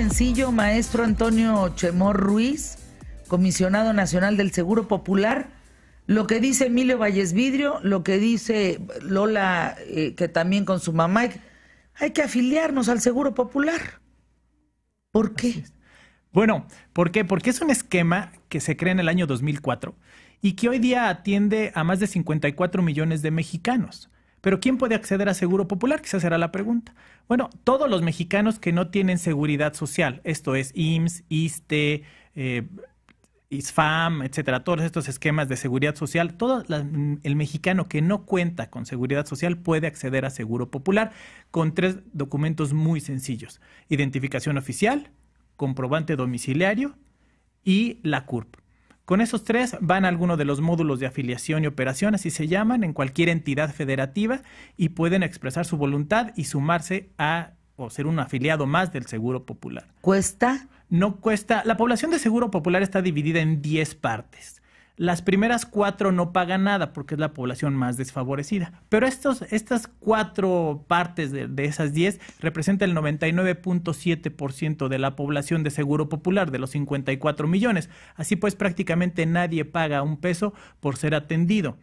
Sencillo, maestro Antonio Chemor Ruiz, comisionado nacional del Seguro Popular, lo que dice Emilio Valles Vidrio, lo que dice Lola, eh, que también con su mamá, hay que afiliarnos al Seguro Popular. ¿Por qué? Bueno, ¿por qué? Porque es un esquema que se crea en el año 2004 y que hoy día atiende a más de 54 millones de mexicanos. Pero ¿quién puede acceder a Seguro Popular? Quizás será la pregunta. Bueno, todos los mexicanos que no tienen seguridad social, esto es IMSS, ISTE, eh, ISFAM, etcétera, todos estos esquemas de seguridad social, todo el mexicano que no cuenta con seguridad social puede acceder a Seguro Popular con tres documentos muy sencillos: identificación oficial, comprobante domiciliario y la CURP. Con esos tres van a alguno de los módulos de afiliación y operación, así se llaman, en cualquier entidad federativa y pueden expresar su voluntad y sumarse a o ser un afiliado más del Seguro Popular. ¿Cuesta? No cuesta. La población de Seguro Popular está dividida en 10 partes. Las primeras cuatro no pagan nada porque es la población más desfavorecida. Pero estas cuatro partes de, esas diez representan el 99.7% de la población de seguro popular, de los 54 millones. Así pues, prácticamente nadie paga un peso por ser atendido.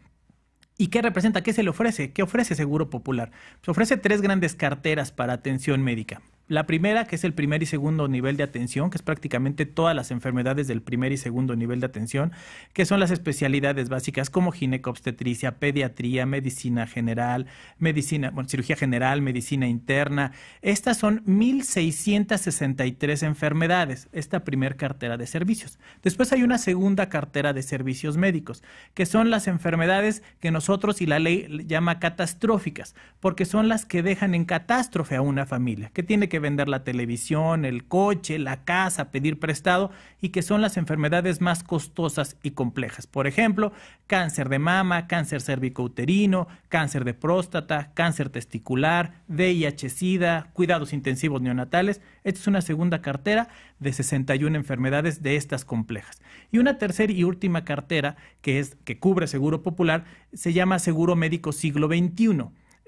¿Y qué representa? ¿Qué se le ofrece? ¿Qué ofrece Seguro Popular? Se ofrece tres grandes carteras para atención médica. La primera, que es el primer y segundo nivel de atención, que es prácticamente todas las enfermedades del primer y segundo nivel de atención, que son las especialidades básicas como gineco-obstetricia, pediatría, medicina general, medicina, bueno, cirugía general, medicina interna. Estas son 1663 enfermedades, esta primer cartera de servicios. Después hay una segunda cartera de servicios médicos, que son las enfermedades que nosotros y la ley llama catastróficas, porque son las que dejan en catástrofe a una familia, que tiene que vender la televisión, el coche, la casa, pedir prestado y que son las enfermedades más costosas y complejas. Por ejemplo, cáncer de mama, cáncer cervicouterino, cáncer de próstata, cáncer testicular, VIH, SIDA, cuidados intensivos neonatales. Esta es una segunda cartera de 61 enfermedades de estas complejas. Y una tercera y última cartera que es que cubre seguro popular se llama seguro médico siglo XXI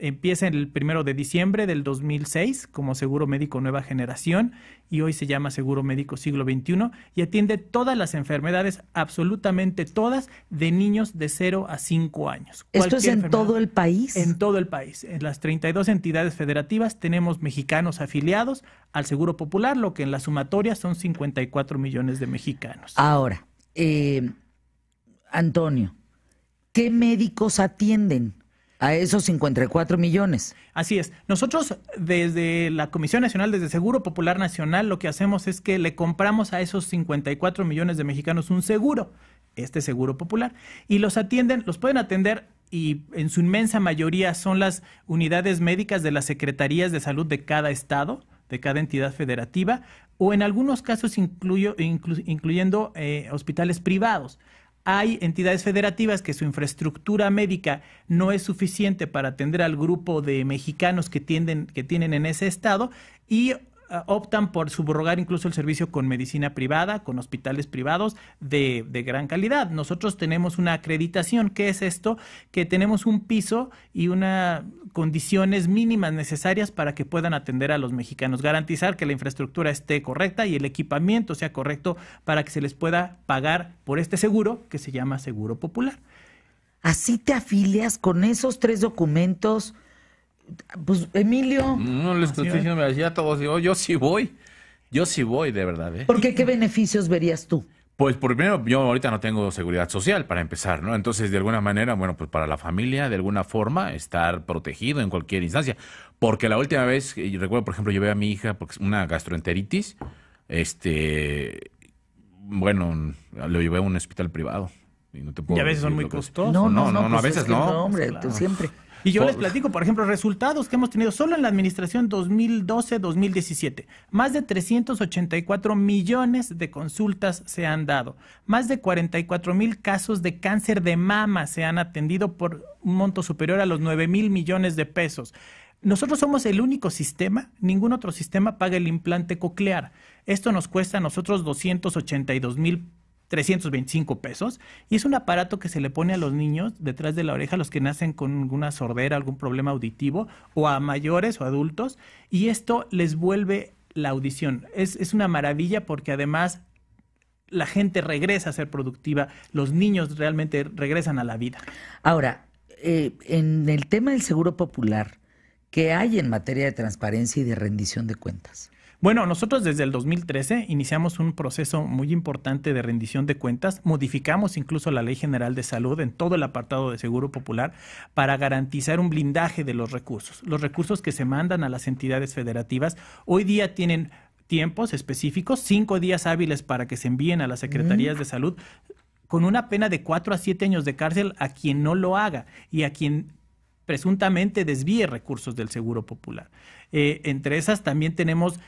Empieza el primero de diciembre del 2006 como Seguro Médico Nueva Generación y hoy se llama Seguro Médico Siglo XXI y atiende todas las enfermedades, absolutamente todas, de niños de 0 a 5 años. ¿Esto es en todo el país? En todo el país. En las 32 entidades federativas tenemos mexicanos afiliados al Seguro Popular, lo que en la sumatoria son 54 millones de mexicanos. Ahora, eh, Antonio, ¿qué médicos atienden? a esos 54 millones. Así es. Nosotros desde la Comisión Nacional, desde Seguro Popular Nacional, lo que hacemos es que le compramos a esos 54 millones de mexicanos un seguro, este seguro popular, y los atienden, los pueden atender y en su inmensa mayoría son las unidades médicas de las secretarías de salud de cada estado, de cada entidad federativa, o en algunos casos incluyendo eh, hospitales privados. Hay entidades federativas que su infraestructura médica no es suficiente para atender al grupo de mexicanos que, que tienen en ese estado y eh, optan por subrogar incluso el servicio con medicina privada, con hospitales privados de, de, gran calidad. Nosotros tenemos una acreditación, ¿qué es esto? Que tenemos un piso y unas condiciones mínimas necesarias para que puedan atender a los mexicanos, garantizar que la infraestructura esté correcta y el equipamiento sea correcto para que se les pueda pagar por este seguro que se llama Seguro Popular. Así te afilias con esos tres documentos pues Emilio. No les estoy diciendo, todos, yo, yo sí voy, yo sí voy de verdad. ¿eh?". ¿Por qué qué beneficios verías tú? Pues primero, yo ahorita no tengo seguridad social para empezar, ¿no? Entonces, de alguna manera, bueno, pues para la familia, de alguna forma, estar protegido en cualquier instancia. Porque la última vez, recuerdo, por ejemplo, llevé a mi hija una gastroenteritis, este, bueno, lo llevé a un hospital privado. Y, a veces son muy costosos. No, no, no, pues a veces no. hombre, siempre. Y yo les platico, por ejemplo, resultados que hemos tenido solo en la administración 2012-2017. Más de 384 millones de consultas se han dado. Más de 44 mil casos de cáncer de mama se han atendido por un monto superior a los 9 mil millones de pesos. Nosotros somos el único sistema, ningún otro sistema paga el implante coclear. Esto nos cuesta a nosotros 282 mil 325 pesos y es un aparato que se le pone a los niños detrás de la oreja, los que nacen con alguna sordera, algún problema auditivo o a mayores o adultos y esto les vuelve la audición. Es, es una maravilla porque además la gente regresa a ser productiva, los niños realmente regresan a la vida. Ahora, eh, en el tema del seguro popular, ¿qué hay en materia de transparencia y de rendición de cuentas? Bueno, nosotros desde el 2013 iniciamos un proceso muy importante de rendición de cuentas, modificamos incluso la Ley General de Salud en todo el apartado de Seguro Popular para garantizar un blindaje de los recursos. Los recursos que se mandan a las entidades federativas hoy día tienen tiempos específicos, cinco días hábiles para que se envíen a las secretarías mm. de salud con una pena de cuatro a siete años de cárcel a quien no lo haga y a quien presuntamente desvíe recursos del Seguro Popular. Eh, entre esas también tenemos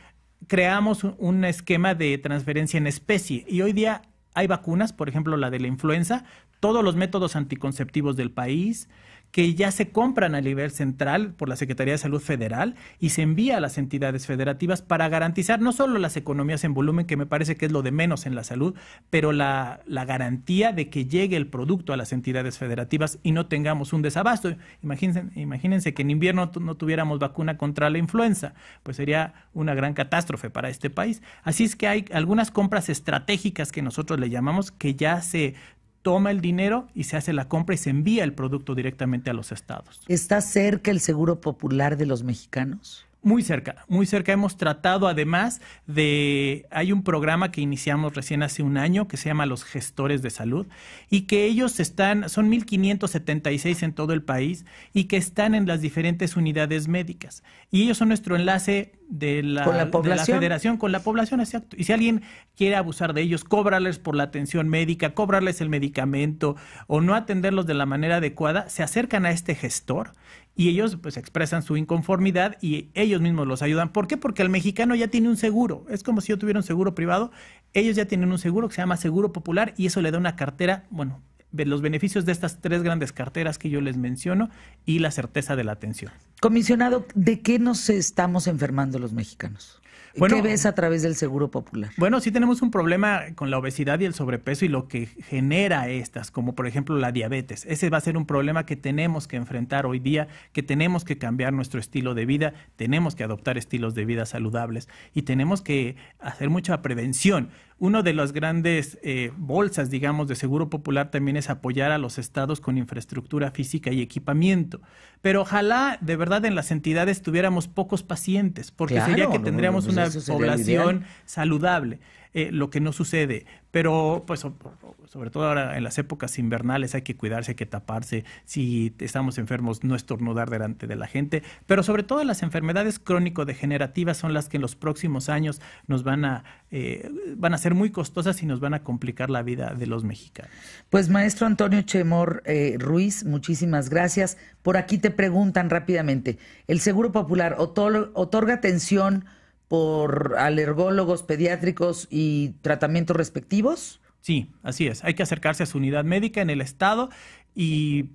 creamos un esquema de transferencia en especie y hoy día hay vacunas, por ejemplo la de la influenza, todos los métodos anticonceptivos del país, que ya se compran a nivel central por la Secretaría de Salud Federal y se envía a las entidades federativas para garantizar no solo las economías en volumen, que me parece que es lo de menos en la salud, pero la, garantía de que llegue el producto a las entidades federativas y no tengamos un desabasto. imagínense que en invierno no tuviéramos vacuna contra la influenza, pues sería una gran catástrofe para este país. Así es que hay algunas compras estratégicas que nosotros le llamamos que ya se toma el dinero y se hace la compra y se envía el producto directamente a los estados. ¿Está cerca el seguro popular de los mexicanos? Muy cerca, muy cerca. Hemos tratado además de, hay un programa que iniciamos recién hace un año que se llama Los Gestores de Salud y que ellos están, son 1.576 en todo el país y que están en las diferentes unidades médicas. Y ellos son nuestro enlace de la, federación con la población, exacto. Y si alguien quiere abusar de ellos, cobrarles por la atención médica, cobrarles el medicamento o no atenderlos de la manera adecuada, se acercan a este gestor y ellos pues expresan su inconformidad y ellos mismos los ayudan. ¿Por qué? Porque el mexicano ya tiene un seguro. Es como si yo tuviera un seguro privado. Ellos ya tienen un seguro que se llama Seguro Popular y eso le da una cartera, bueno, los beneficios de estas tres grandes carteras que yo les menciono y la certeza de la atención. Comisionado, ¿de qué nos estamos enfermando los mexicanos? ¿Qué ves a través del Seguro Popular? Bueno, sí tenemos un problema con la obesidad y el sobrepeso y lo que genera estas, como por ejemplo la diabetes. Ese va a ser un problema que tenemos que enfrentar hoy día, que tenemos que cambiar nuestro estilo de vida, tenemos que adoptar estilos de vida saludables y tenemos que hacer mucha prevención. Uno de las grandes eh, bolsas, digamos, de seguro popular también es apoyar a los estados con infraestructura física y equipamiento. Pero ojalá de verdad en las entidades tuviéramos pocos pacientes, porque sería que tendríamos pues una población saludable. Eh, lo que no sucede. Pero, pues, sobre todo ahora en las épocas invernales hay que cuidarse, hay que taparse. Si estamos enfermos, no estornudar delante de la gente. Pero sobre todo las enfermedades crónico-degenerativas son las que en los próximos años nos van a, eh, van a ser muy costosas y nos van a complicar la vida de los mexicanos. Pues, maestro Antonio Chemor eh, Ruiz, muchísimas gracias. Por aquí te preguntan rápidamente, ¿el Seguro Popular otorga atención por alergólogos pediátricos y tratamientos respectivos? Sí, así es. Hay que acercarse a su unidad médica en el estado y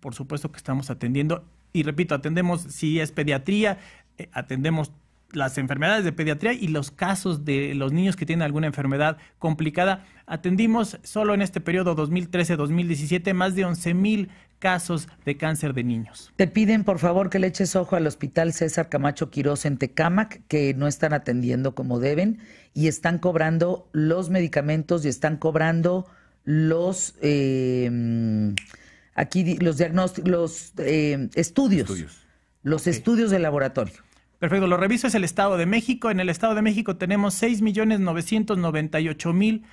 por supuesto que estamos atendiendo. Y repito, atendemos, si es pediatría, eh, atendemos las enfermedades de pediatría y los casos de los niños que tienen alguna enfermedad complicada. Atendimos solo en este periodo 2013-2017 más de 11 mil casos de cáncer de niños. Te piden por favor que le eches ojo al Hospital César Camacho Quirós en Tecámac, que no están atendiendo como deben y están cobrando los medicamentos y están cobrando los eh, aquí los diagnósticos, los eh, estudios, los estudios de laboratorio. Perfecto, lo reviso es el Estado de México. En el Estado de México tenemos millones 6.998.000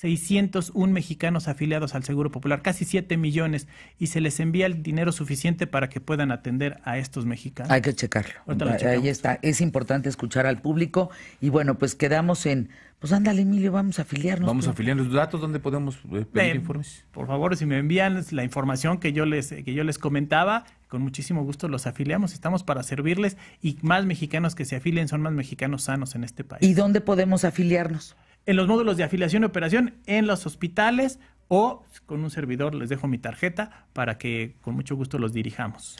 601 mexicanos afiliados al Seguro Popular, casi 7 millones, y se les envía el dinero suficiente para que puedan atender a estos mexicanos. Hay que checarlo. Ahí está. Es importante escuchar al público. Y bueno, pues quedamos en. Pues ándale, Emilio, vamos a afiliarnos. Vamos a afiliar los datos, ¿dónde podemos eh, pedir informes? Por favor, si me envían la información que yo les, que yo les comentaba, con muchísimo gusto los afiliamos, estamos para servirles y más mexicanos que se afilien son más mexicanos sanos en este país. ¿Y dónde podemos afiliarnos? en los módulos de afiliación y operación en los hospitales o con un servidor les dejo mi tarjeta para que con mucho gusto los dirijamos.